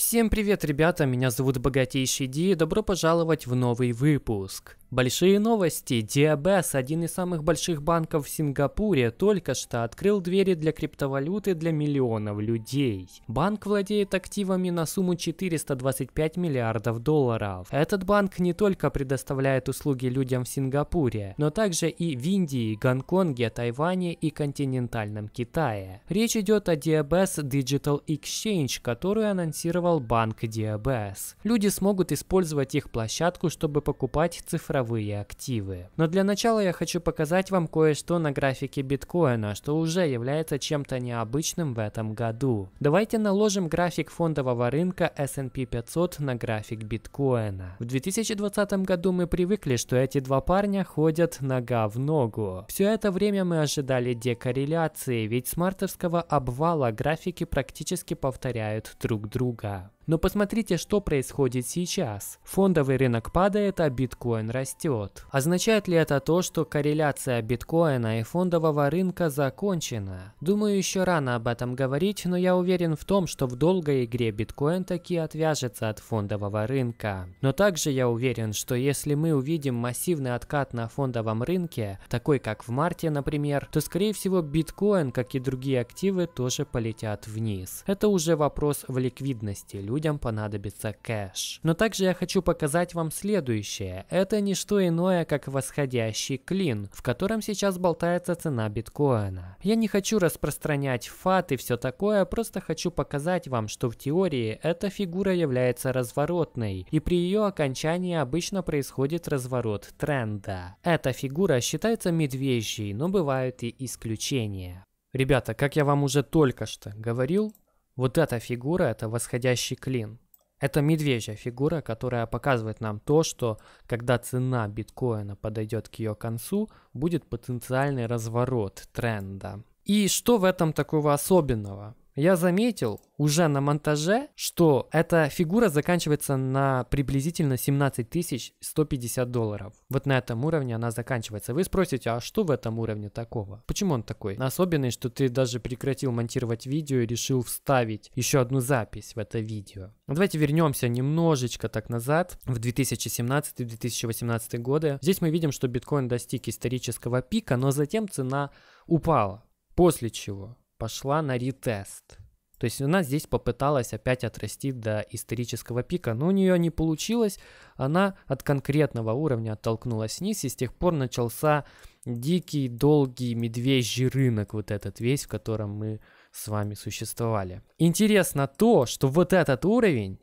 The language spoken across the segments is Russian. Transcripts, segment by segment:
Всем привет, ребята, меня зовут Богатейший Ди, добро пожаловать в новый выпуск. Большие новости. DBS, один из самых больших банков в Сингапуре, только что открыл двери для криптовалюты для миллионов людей. Банк владеет активами на сумму 425 миллиардов долларов. Этот банк не только предоставляет услуги людям в Сингапуре, но также и в Индии, Гонконге, Тайване и континентальном Китае. Речь идет о DBS Digital Exchange, которую анонсировал анонсировал банк DBS. Люди смогут использовать их площадку, чтобы покупать цифровые активы. Но для начала я хочу показать вам кое-что на графике биткоина, что уже является чем-то необычным в этом году. Давайте наложим график фондового рынка S&P 500 на график биткоина. В 2020 году мы привыкли, что эти два парня ходят нога в ногу. Все это время мы ожидали декорреляции, ведь с мартовского обвала графики практически повторяют друг друга. kita Но посмотрите, что происходит сейчас. Фондовый рынок падает, а биткоин растет. Означает ли это то, что корреляция биткоина и фондового рынка закончена? Думаю, еще рано об этом говорить, но я уверен в том, что в долгой игре биткоин таки отвяжется от фондового рынка. Но также я уверен, что если мы увидим массивный откат на фондовом рынке, такой как в марте, например, то скорее всего биткоин, как и другие активы, тоже полетят вниз. Это уже вопрос в ликвидности. Люди людям понадобится кэш. Но также я хочу показать вам следующее. Это не что иное, как восходящий клин, в котором сейчас болтается цена биткоина. Я не хочу распространять фат и все такое, просто хочу показать вам, что в теории эта фигура является разворотной, и при ее окончании обычно происходит разворот тренда. Эта фигура считается медвежьей, но бывают и исключения. Ребята, как я вам уже только что говорил, вот эта фигура – это восходящий клин. Это медвежья фигура, которая показывает нам то, что когда цена биткоина подойдет к ее концу, будет потенциальный разворот тренда. И что в этом такого особенного? я заметил уже на монтаже, что эта фигура заканчивается на приблизительно 17 150 долларов. Вот на этом уровне она заканчивается. Вы спросите, а что в этом уровне такого? Почему он такой? Особенный, что ты даже прекратил монтировать видео и решил вставить еще одну запись в это видео. Давайте вернемся немножечко так назад, в 2017-2018 годы. Здесь мы видим, что биткоин достиг исторического пика, но затем цена упала. После чего пошла на ретест. То есть она здесь попыталась опять отрастить до исторического пика, но у нее не получилось. Она от конкретного уровня оттолкнулась вниз, и с тех пор начался дикий, долгий медвежий рынок, вот этот весь, в котором мы с вами существовали. Интересно то, что вот этот уровень,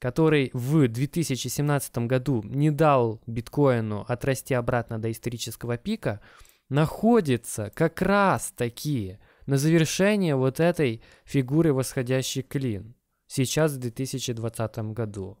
который в 2017 году не дал биткоину отрасти обратно до исторического пика, находится как раз такие на завершение вот этой фигуры восходящий клин сейчас в 2020 году.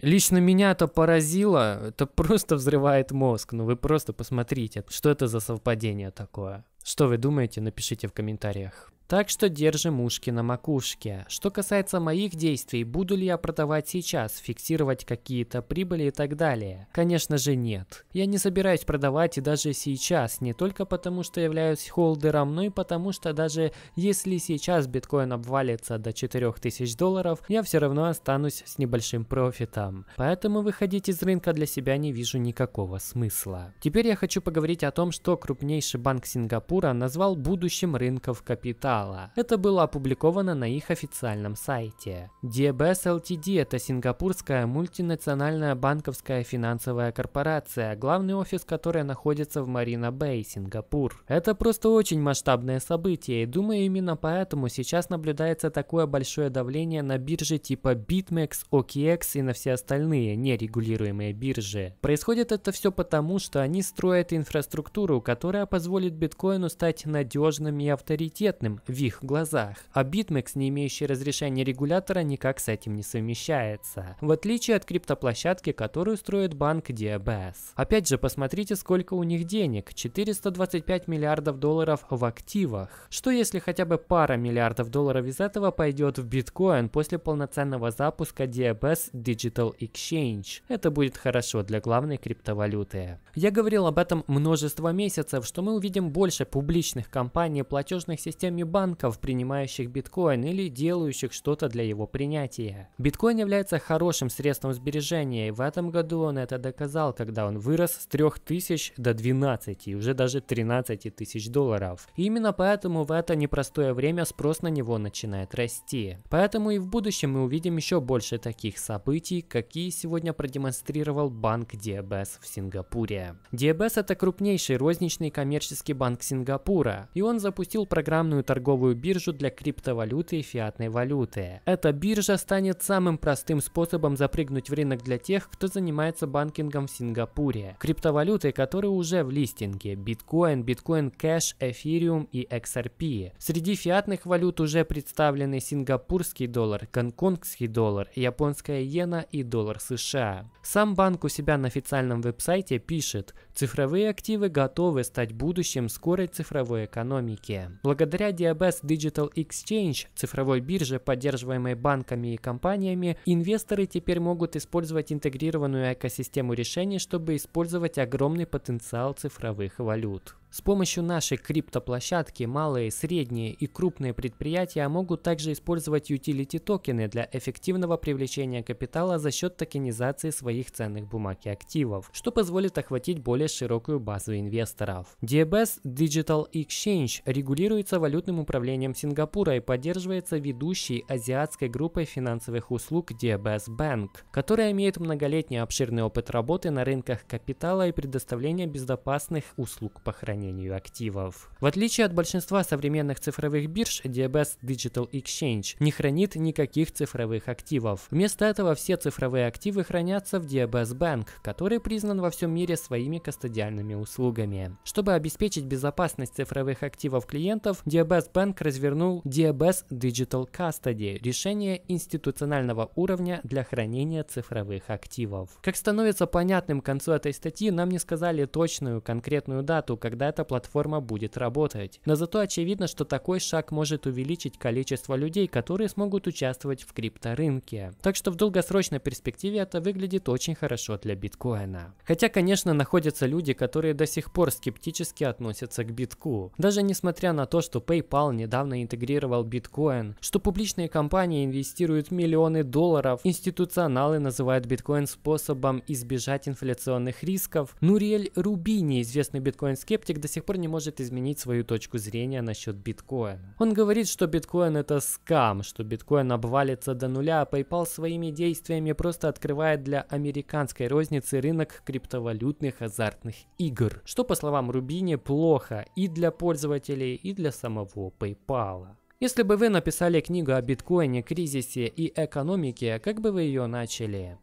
Лично меня это поразило, это просто взрывает мозг. Ну вы просто посмотрите, что это за совпадение такое. Что вы думаете, напишите в комментариях. Так что держим ушки на макушке. Что касается моих действий, буду ли я продавать сейчас, фиксировать какие-то прибыли и так далее? Конечно же нет. Я не собираюсь продавать и даже сейчас, не только потому, что являюсь холдером, но и потому, что даже если сейчас биткоин обвалится до 4000 долларов, я все равно останусь с небольшим профитом. Поэтому выходить из рынка для себя не вижу никакого смысла. Теперь я хочу поговорить о том, что крупнейший банк Сингапура назвал будущим рынков капитала скандала. Это было опубликовано на их официальном сайте. DBS Ltd – это сингапурская мультинациональная банковская финансовая корпорация, главный офис которой находится в Марина Бэй, Сингапур. Это просто очень масштабное событие, и думаю, именно поэтому сейчас наблюдается такое большое давление на биржи типа BitMEX, OKX и на все остальные нерегулируемые биржи. Происходит это все потому, что они строят инфраструктуру, которая позволит биткоину стать надежным и авторитетным, в их глазах, а BitMEX, не имеющий разрешения регулятора, никак с этим не совмещается, в отличие от криптоплощадки, которую строит банк DBS. Опять же, посмотрите, сколько у них денег – 425 миллиардов долларов в активах. Что если хотя бы пара миллиардов долларов из этого пойдет в биткоин после полноценного запуска DBS Digital Exchange? Это будет хорошо для главной криптовалюты. Я говорил об этом множество месяцев, что мы увидим больше публичных компаний платежных систем и банков, принимающих биткоин или делающих что-то для его принятия. Биткоин является хорошим средством сбережения, и в этом году он это доказал, когда он вырос с 3000 до 12 и уже даже 13 тысяч долларов. И именно поэтому в это непростое время спрос на него начинает расти. Поэтому и в будущем мы увидим еще больше таких событий, какие сегодня продемонстрировал банк DBS в Сингапуре. DBS это крупнейший розничный коммерческий банк Сингапура, и он запустил программную торговлю торговую биржу для криптовалюты и фиатной валюты. Эта биржа станет самым простым способом запрыгнуть в рынок для тех, кто занимается банкингом в Сингапуре. Криптовалюты, которые уже в листинге – биткоин, биткоин кэш, эфириум и XRP. Среди фиатных валют уже представлены сингапурский доллар, гонконгский доллар, японская иена и доллар США. Сам банк у себя на официальном веб-сайте пишет, Цифровые активы готовы стать будущим скорой цифровой экономики. Благодаря DBS Digital Exchange, цифровой бирже, поддерживаемой банками и компаниями, инвесторы теперь могут использовать интегрированную экосистему решений, чтобы использовать огромный потенциал цифровых валют. С помощью нашей криптоплощадки малые, средние и крупные предприятия могут также использовать utility токены для эффективного привлечения капитала за счет токенизации своих ценных бумаг и активов, что позволит охватить более широкую базу инвесторов. DBS Digital Exchange регулируется валютным управлением Сингапура и поддерживается ведущей азиатской группой финансовых услуг DBS Bank, которая имеет многолетний обширный опыт работы на рынках капитала и предоставления безопасных услуг по хранению хранению активов. В отличие от большинства современных цифровых бирж, DBS Digital Exchange не хранит никаких цифровых активов. Вместо этого все цифровые активы хранятся в DBS Bank, который признан во всем мире своими кастодиальными услугами. Чтобы обеспечить безопасность цифровых активов клиентов, DBS Bank развернул DBS Digital Custody – решение институционального уровня для хранения цифровых активов. Как становится понятным к концу этой статьи, нам не сказали точную конкретную дату, когда эта платформа будет работать. Но зато очевидно, что такой шаг может увеличить количество людей, которые смогут участвовать в крипторынке. Так что в долгосрочной перспективе это выглядит очень хорошо для биткоина. Хотя, конечно, находятся люди, которые до сих пор скептически относятся к битку. Даже несмотря на то, что PayPal недавно интегрировал биткоин, что публичные компании инвестируют миллионы долларов, институционалы называют биткоин способом избежать инфляционных рисков, Нуриэль Руби, неизвестный биткоин-скептик, до сих пор не может изменить свою точку зрения насчет биткоина. Он говорит, что биткоин это скам, что биткоин обвалится до нуля, а PayPal своими действиями просто открывает для американской розницы рынок криптовалютных азартных игр, что по словам Рубини плохо и для пользователей, и для самого PayPal. Если бы вы написали книгу о биткоине, кризисе и экономике, как бы вы ее начали?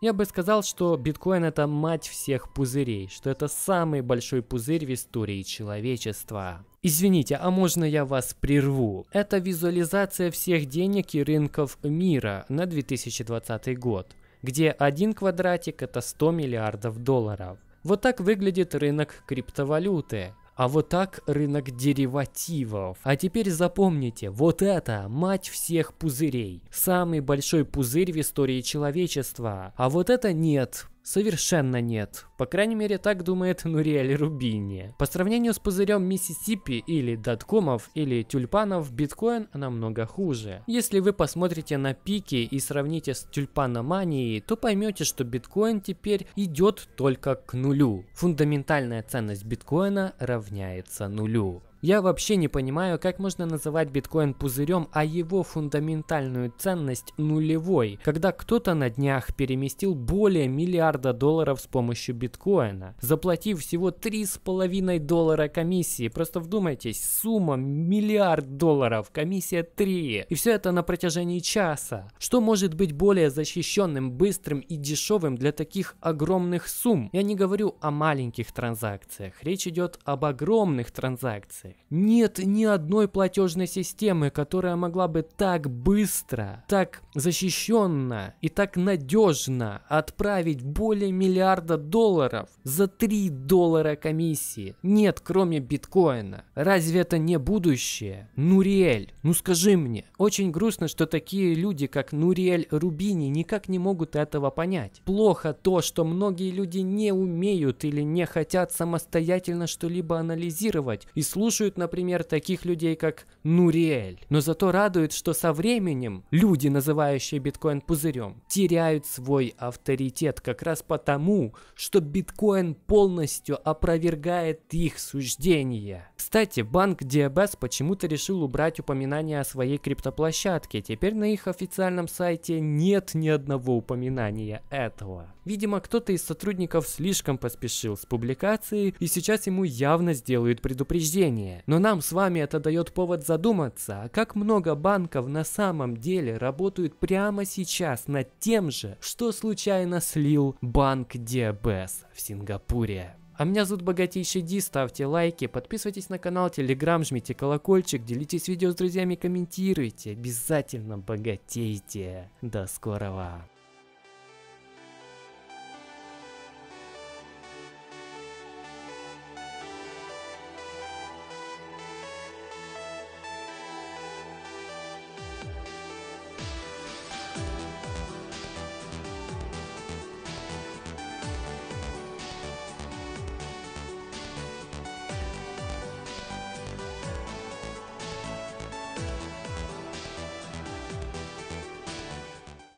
Я бы сказал, что биткоин это мать всех пузырей, что это самый большой пузырь в истории человечества. Извините, а можно я вас прерву? Это визуализация всех денег и рынков мира на 2020 год, где один квадратик это 100 миллиардов долларов. Вот так выглядит рынок криптовалюты. А вот так рынок деривативов. А теперь запомните, вот это мать всех пузырей. Самый большой пузырь в истории человечества. А вот это нет. Совершенно нет. По крайней мере, так думает Нуриэль Рубини. По сравнению с пузырем Миссисипи или даткомов или тюльпанов, биткоин намного хуже. Если вы посмотрите на пики и сравните с тюльпаноманией, то поймете, что биткоин теперь идет только к нулю. Фундаментальная ценность биткоина равняется нулю. Я вообще не понимаю, как можно называть биткоин пузырем, а его фундаментальную ценность нулевой, когда кто-то на днях переместил более миллиарда долларов с помощью биткоина, заплатив всего 3,5 доллара комиссии. Просто вдумайтесь, сумма миллиард долларов, комиссия 3. И все это на протяжении часа. Что может быть более защищенным, быстрым и дешевым для таких огромных сумм? Я не говорю о маленьких транзакциях, речь идет об огромных транзакциях карты. Нет ни одной платежной системы, которая могла бы так быстро, так защищенно и так надежно отправить более миллиарда долларов за 3 доллара комиссии. Нет, кроме биткоина. Разве это не будущее? Нуриэль, ну скажи мне. Очень грустно, что такие люди, как Нуриэль Рубини, никак не могут этого понять. Плохо то, что многие люди не умеют или не хотят самостоятельно что-либо анализировать и слушать слушают, например, таких людей, как Нуриэль. Но зато радует, что со временем люди, называющие биткоин пузырем, теряют свой авторитет как раз потому, что биткоин полностью опровергает их суждения. Кстати, банк DBS почему-то решил убрать упоминания о своей криптоплощадке. Теперь на их официальном сайте нет ни одного упоминания этого. Видимо, кто-то из сотрудников слишком поспешил с публикацией, и сейчас ему явно сделают предупреждение решение. Но нам с вами это дает повод задуматься, а как много банков на самом деле работают прямо сейчас над тем же, что случайно слил банк Диабес в Сингапуре. А меня зовут Богатейший Ди, ставьте лайки, подписывайтесь на канал, телеграм, жмите колокольчик, делитесь видео с друзьями, комментируйте, обязательно богатейте. До скорого!